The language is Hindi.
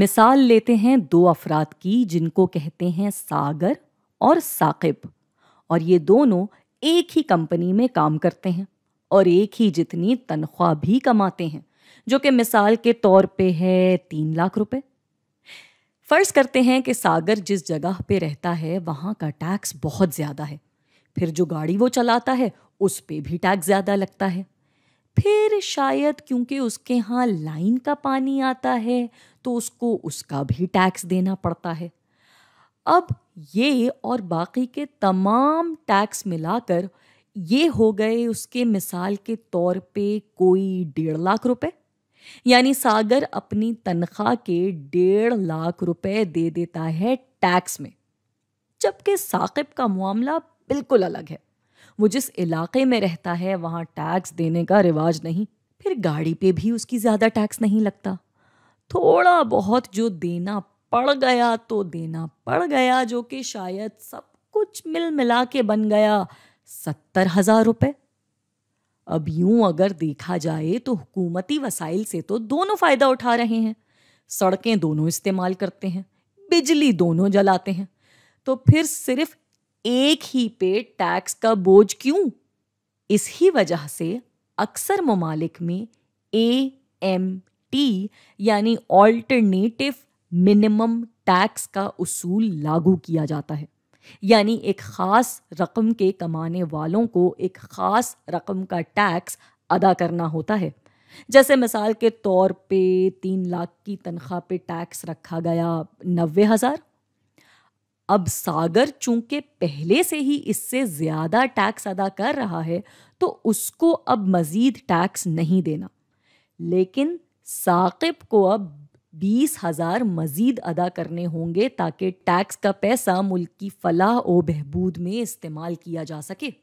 मिसाल लेते हैं दो अफराद की जिनको कहते हैं सागर और साकिब और ये दोनों एक ही कंपनी में काम करते हैं और एक ही जितनी तनख्वाह भी कमाते हैं जो कि मिसाल के तौर पे है तीन लाख रुपए फ़र्ज़ करते हैं कि सागर जिस जगह पे रहता है वहाँ का टैक्स बहुत ज़्यादा है फिर जो गाड़ी वो चलाता है उस पर भी टैक्स ज़्यादा लगता है फिर शायद क्योंकि उसके यहाँ लाइन का पानी आता है तो उसको उसका भी टैक्स देना पड़ता है अब ये और बाकी के तमाम टैक्स मिलाकर ये हो गए उसके मिसाल के तौर पे कोई डेढ़ लाख रुपए यानी सागर अपनी तनख्वाह के डेढ़ लाख रुपए दे देता है टैक्स में जबकि साकिब का मामला बिल्कुल अलग है वो जिस इलाके में रहता है वहाँ टैक्स देने का रिवाज नहीं फिर गाड़ी पे भी उसकी ज़्यादा टैक्स नहीं लगता थोड़ा बहुत जो देना पड़ गया तो देना पड़ गया जो कि शायद सब कुछ मिल मिला के बन गया सत्तर हज़ार रुपये अब यूं अगर देखा जाए तो हुकूमती वसाइल से तो दोनों फ़ायदा उठा रहे हैं सड़कें दोनों इस्तेमाल करते हैं बिजली दोनों जलाते हैं तो फिर सिर्फ एक ही पे टैक्स का बोझ क्यों इसी वजह से अक्सर ममालिक में ए एम टी यानी ऑल्टरनेटिव मिनिमम टैक्स का उसूल लागू किया जाता है यानी एक ख़ास रकम के कमाने वालों को एक ख़ास रकम का टैक्स अदा करना होता है जैसे मिसाल के तौर पे तीन लाख की तनख्वाह पे टैक्स रखा गया नब्बे हज़ार अब सागर चूंकि पहले से ही इससे ज़्यादा टैक्स अदा कर रहा है तो उसको अब मज़ीद टैक्स नहीं देना लेकिन साकिब को अब बीस हज़ार मज़ीद अदा करने होंगे ताकि टैक्स का पैसा मुल्क की फलाह व बहबूद में इस्तेमाल किया जा सके